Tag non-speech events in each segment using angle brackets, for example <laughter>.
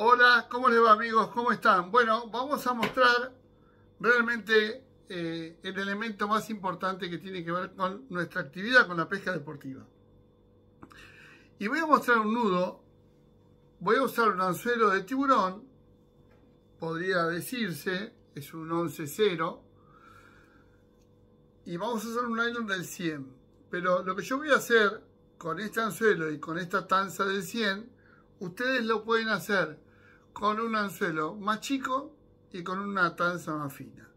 Hola, ¿cómo les va amigos? ¿Cómo están? Bueno, vamos a mostrar realmente eh, el elemento más importante que tiene que ver con nuestra actividad, con la pesca deportiva. Y voy a mostrar un nudo, voy a usar un anzuelo de tiburón, podría decirse, es un 11-0, y vamos a usar un nylon del 100. Pero lo que yo voy a hacer con este anzuelo y con esta tanza del 100, ustedes lo pueden hacer con un anzuelo más chico y con una tanza más fina.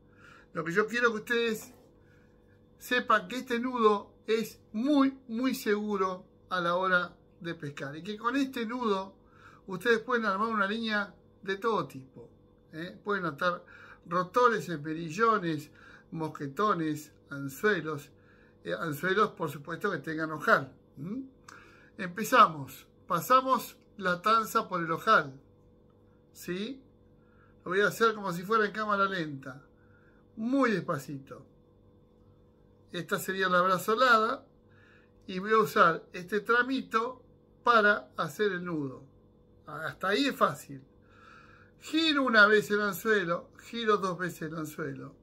Lo que yo quiero que ustedes sepan que este nudo es muy, muy seguro a la hora de pescar. Y que con este nudo ustedes pueden armar una línea de todo tipo. ¿eh? Pueden atar rotores, esmerillones, mosquetones, anzuelos. Eh, anzuelos, por supuesto, que tengan ojal. Empezamos. Pasamos la tanza por el ojal. ¿sí? Lo voy a hacer como si fuera en cámara lenta, muy despacito. Esta sería la brazolada y voy a usar este tramito para hacer el nudo. Hasta ahí es fácil. Giro una vez el anzuelo, giro dos veces el anzuelo,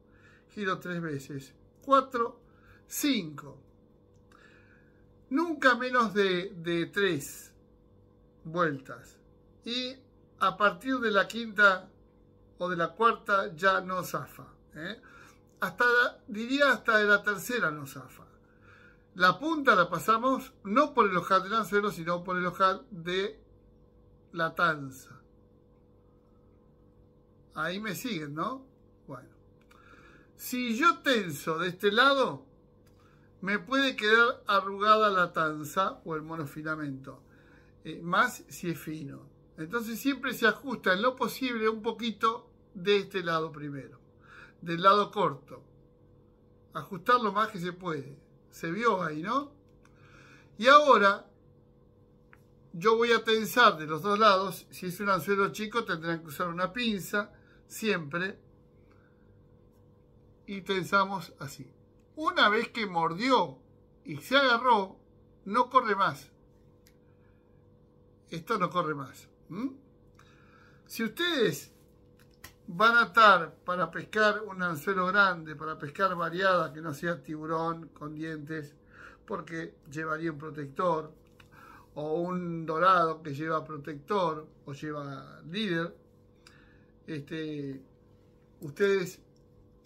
giro tres veces, cuatro, cinco. Nunca menos de, de tres vueltas. Y a partir de la quinta o de la cuarta ya no zafa. ¿eh? Hasta, diría hasta de la tercera no zafa. La punta la pasamos no por el ojal del anzuelo, sino por el ojal de la tanza. Ahí me siguen, ¿no? Bueno. Si yo tenso de este lado, me puede quedar arrugada la tanza o el monofilamento. Eh, más si es fino. Entonces siempre se ajusta en lo posible un poquito de este lado primero, del lado corto. Ajustar lo más que se puede. Se vio ahí, ¿no? Y ahora yo voy a tensar de los dos lados. Si es un anzuelo chico tendrán que usar una pinza siempre. Y tensamos así. Una vez que mordió y se agarró, no corre más. Esto no corre más. ¿Mm? Si ustedes van a atar para pescar un anzuelo grande, para pescar variada, que no sea tiburón con dientes, porque llevaría un protector, o un dorado que lleva protector o lleva líder, este, ustedes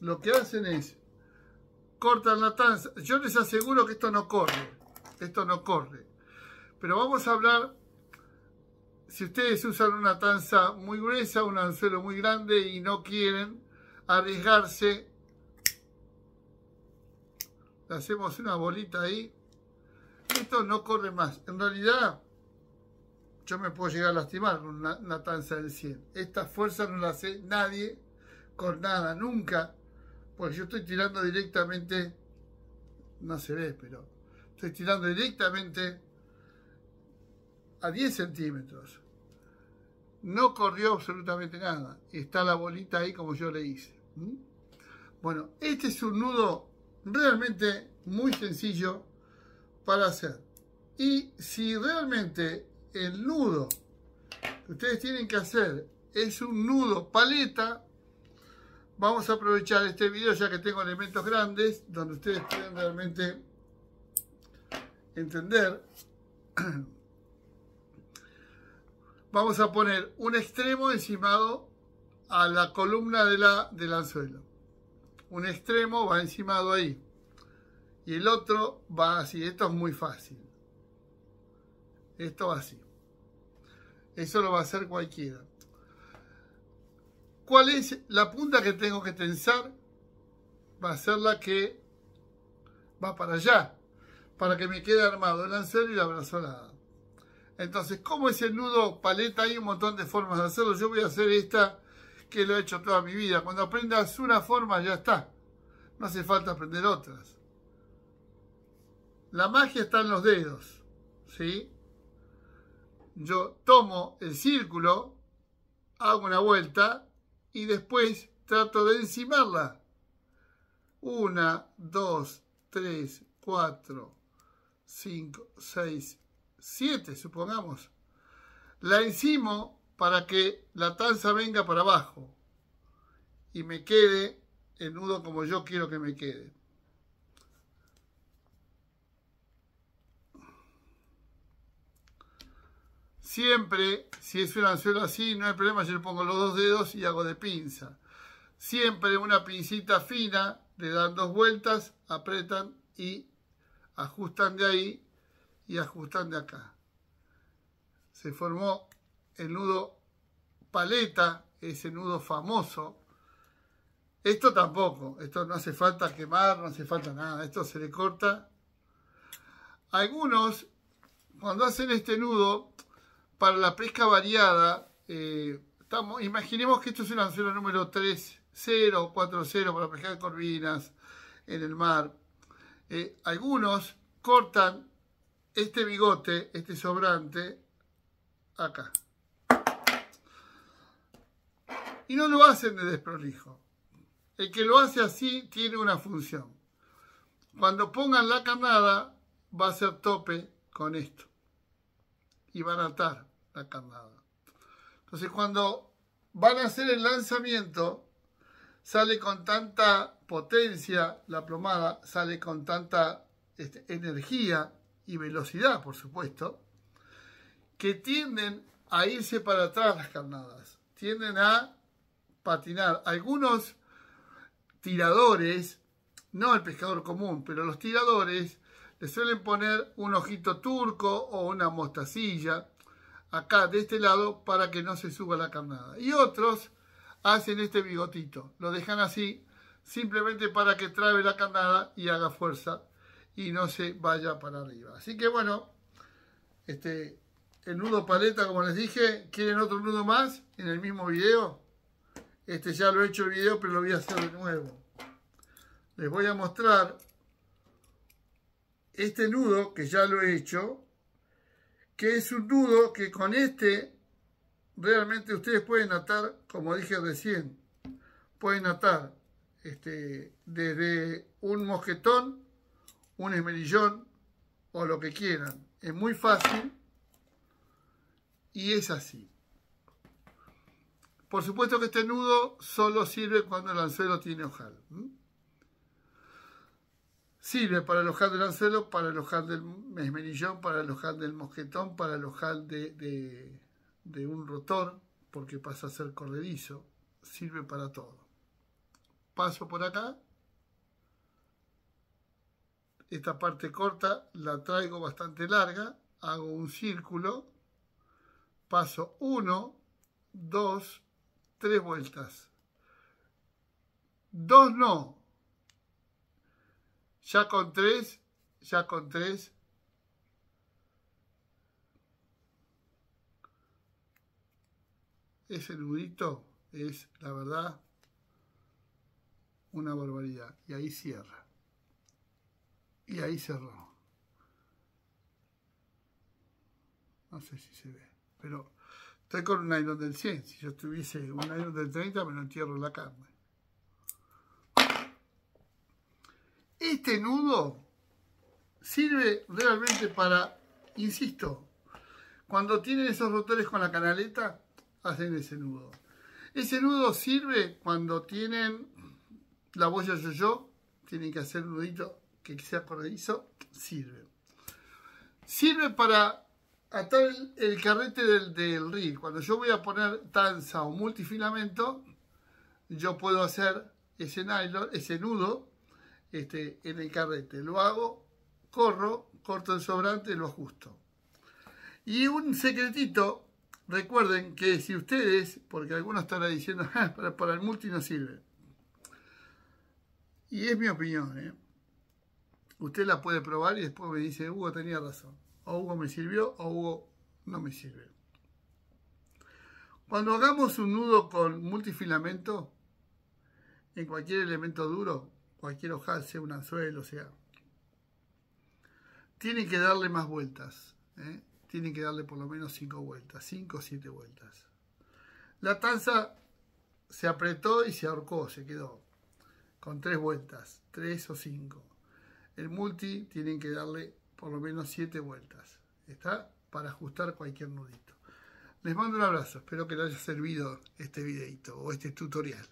lo que hacen es cortan la tanza. Yo les aseguro que esto no corre, esto no corre. Pero vamos a hablar si ustedes usan una tanza muy gruesa, un anzuelo muy grande y no quieren arriesgarse, le hacemos una bolita ahí. Esto no corre más. En realidad, yo me puedo llegar a lastimar con una, una, tanza del 100. Esta fuerza no la hace nadie con nada, nunca. Porque yo estoy tirando directamente, no se ve, pero estoy tirando directamente a 10 centímetros. No corrió absolutamente nada. Está la bolita ahí como yo le hice. Bueno, este es un nudo realmente muy sencillo para hacer. Y si realmente el nudo que ustedes tienen que hacer es un nudo paleta, vamos a aprovechar este video ya que tengo elementos grandes donde ustedes pueden realmente entender <clears throat> vamos a poner un extremo encimado a la columna de la, del anzuelo. Un extremo va encimado ahí. Y el otro va así. Esto es muy fácil. Esto va así. Eso lo va a hacer cualquiera. ¿Cuál es la punta que tengo que tensar? Va a ser la que va para allá. Para que me quede armado el anzuelo y la brazolada. Entonces, ¿cómo es el nudo paleta? Hay un montón de formas de hacerlo. Yo voy a hacer esta que lo he hecho toda mi vida. Cuando aprendas una forma, ya está. No hace falta aprender otras. La magia está en los dedos. ¿Sí? Yo tomo el círculo, hago una vuelta y después trato de encimarla. Una, dos, tres, cuatro, cinco, seis, 7, supongamos. La encimo para que la tanza venga para abajo y me quede el nudo como yo quiero que me quede. Siempre, si es un anzuelo así, no hay problema, yo le pongo los dos dedos y hago de pinza. Siempre una pincita fina, le dan dos vueltas, apretan y ajustan de ahí y ajustando acá. Se formó el nudo paleta, ese nudo famoso. Esto tampoco, esto no hace falta quemar, no hace falta nada, esto se le corta. Algunos, cuando hacen este nudo, para la pesca variada, eh, estamos, imaginemos que esto es una anzuelo número 0, para pescar corvinas en el mar. Eh, algunos cortan este bigote, este sobrante, acá. Y no lo hacen de desprolijo. El que lo hace así tiene una función. Cuando pongan la carnada, va a ser tope con esto. Y van a atar la carnada. Entonces, cuando van a hacer el lanzamiento, sale con tanta potencia la plomada, sale con tanta este, energía y velocidad, por supuesto, que tienden a irse para atrás las carnadas, tienden a patinar. Algunos tiradores, no el pescador común, pero los tiradores le suelen poner un ojito turco o una mostacilla acá de este lado para que no se suba la carnada. Y otros hacen este bigotito, lo dejan así simplemente para que trabe la carnada y haga fuerza y no se vaya para arriba. Así que bueno, este, el nudo paleta, como les dije, ¿quieren otro nudo más en el mismo video? Este ya lo he hecho el video, pero lo voy a hacer de nuevo. Les voy a mostrar este nudo que ya lo he hecho, que es un nudo que con este realmente ustedes pueden atar, como dije recién, pueden atar este, desde un mosquetón un esmerillón o lo que quieran. Es muy fácil y es así. Por supuesto que este nudo solo sirve cuando el anzuelo tiene ojal. Sirve para el ojal del anzuelo, para el ojal del esmerillón, para el ojal del mosquetón, para el ojal de, un rotor, porque pasa a ser corredizo Sirve para todo. Paso por acá esta parte corta la traigo bastante larga, hago un círculo, paso uno, 2, tres vueltas. Dos no. Ya con tres, ya con 3. Ese nudito es, la verdad, una barbaridad. Y ahí cierra y ahí cerró. No sé si se ve, pero estoy con un nylon del 100. Si yo tuviese un nylon del 30 me lo entierro en la carne. Este nudo sirve realmente para, insisto, cuando tienen esos rotores con la canaleta, hacen ese nudo. Ese nudo sirve cuando tienen la boya yo-yo, tienen que hacer un nudito que sea corredizo, sirve. Sirve para atar el, carrete del, del Cuando yo voy a poner tanza o multifilamento, yo puedo hacer ese nylon, ese nudo este, en el carrete. Lo hago, corro, corto el sobrante, y lo ajusto. Y un secretito, recuerden que si ustedes, porque algunos están diciendo, <laughs> ah, para, para el multi no sirve. Y es mi opinión, ¿eh? Usted la puede probar y después me dice, Hugo tenía razón. O Hugo me sirvió o Hugo no me sirve. Cuando hagamos un nudo con multifilamento, en cualquier elemento duro, cualquier hojal, sea un anzuelo, sea, tiene que darle más vueltas. ¿eh? tiene Tienen que darle por lo menos 5 vueltas, 5 o 7 vueltas. La tanza se apretó y se ahorcó, se quedó, con 3 vueltas, 3 o 5. El multi tienen que darle por lo menos 7 vueltas. Está para ajustar cualquier nudito. Les mando un abrazo. Espero que les haya servido este videito o este tutorial.